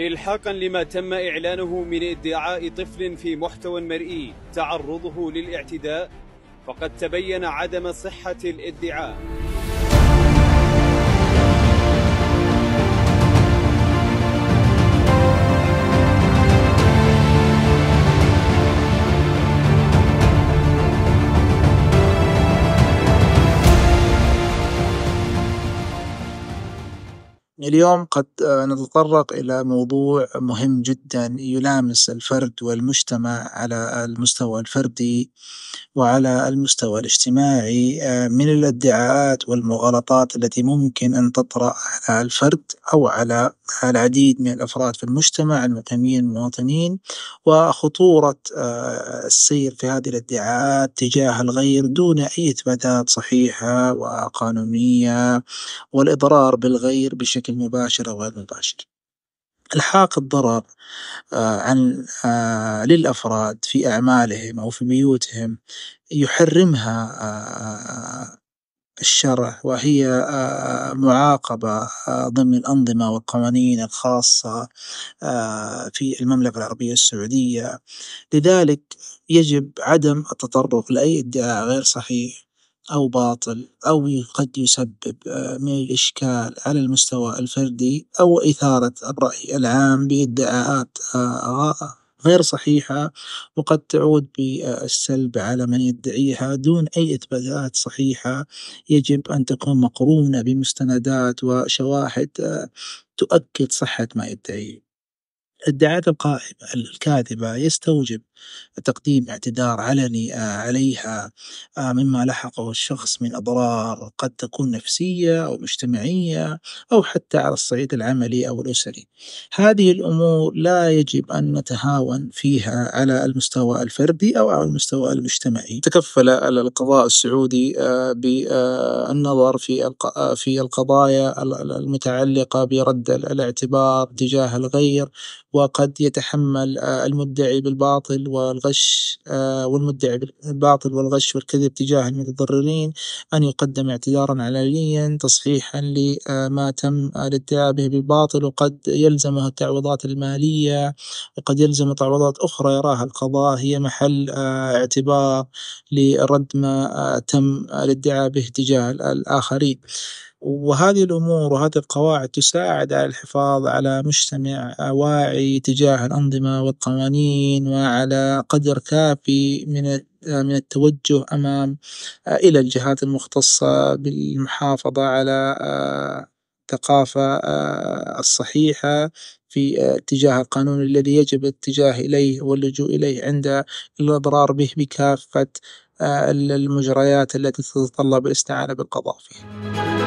إلحاقا لما تم إعلانه من ادعاء طفل في محتوى مرئي تعرضه للاعتداء فقد تبين عدم صحة الادعاء اليوم قد آه، نتطرق إلى موضوع مهم جدا يلامس الفرد والمجتمع على المستوى الفردي وعلى المستوى الاجتماعي آه، من الادعاءات والمغالطات التي ممكن أن تطرأ على الفرد أو على العديد من الأفراد في المجتمع المقيمين المواطنين وخطورة آه، السير في هذه الادعاءات تجاه الغير دون أي إثباتات صحيحة وقانونية والإضرار بالغير بشكل مباشر أو غير مباشر إلحاق الضرر آه، عن آه، للأفراد في أعمالهم أو في بيوتهم يحرمها آه، الشرع وهي معاقبة ضمن الأنظمة والقوانين الخاصة في المملكة العربية السعودية لذلك يجب عدم التطرق لأي ادعاء غير صحيح. أو باطل أو قد يسبب آه، من الإشكال على المستوى الفردي أو إثارة الرأي العام بادعاءات آه، غير صحيحة وقد تعود بالسلب على من يدعيها دون أي إثباتات صحيحة يجب أن تكون مقرونة بمستندات وشواهد آه، تؤكد صحة ما يدعيه. الدعايات الكاذبة يستوجب تقديم اعتذار علني آه، عليها آه، مما لحقه الشخص من أضرار قد تكون نفسية أو مجتمعية أو حتى على الصعيد العملي أو الأسري. هذه الأمور لا يجب أن نتهاون فيها على المستوى الفردي أو على المستوى المجتمعي. تكفل القضاء السعودي آه، بالنظر في في القضايا المتعلقة برد الاعتبار تجاه الغير وقد يتحمل آه، المدعي بالباطل والغش آه، والمدعي بالباطل والغش والكذب تجاه المتضررين أن يقدم اعتذارا علنيا تصحيحا لما آه، تم الادعاء به بالباطل وقد يلزمه التعويضات المالية وقد يلزم تعويضات أخرى يراها القضاء هي محل اعتبار لرد ما تم الادعاء به تجاه الآخرين. وهذه الامور وهذه القواعد تساعد على الحفاظ على مجتمع واعي تجاه الانظمه والقوانين وعلى قدر كافي من من التوجه امام الى الجهات المختصه بالمحافظه على الثقافة آه، آه، الصحيحة في آه، اتجاه القانون الذي يجب الاتجاه إليه واللجوء إليه عند الإضرار به بكافة المجريات التي تتطلب الاستعانة بالقضاء فيها.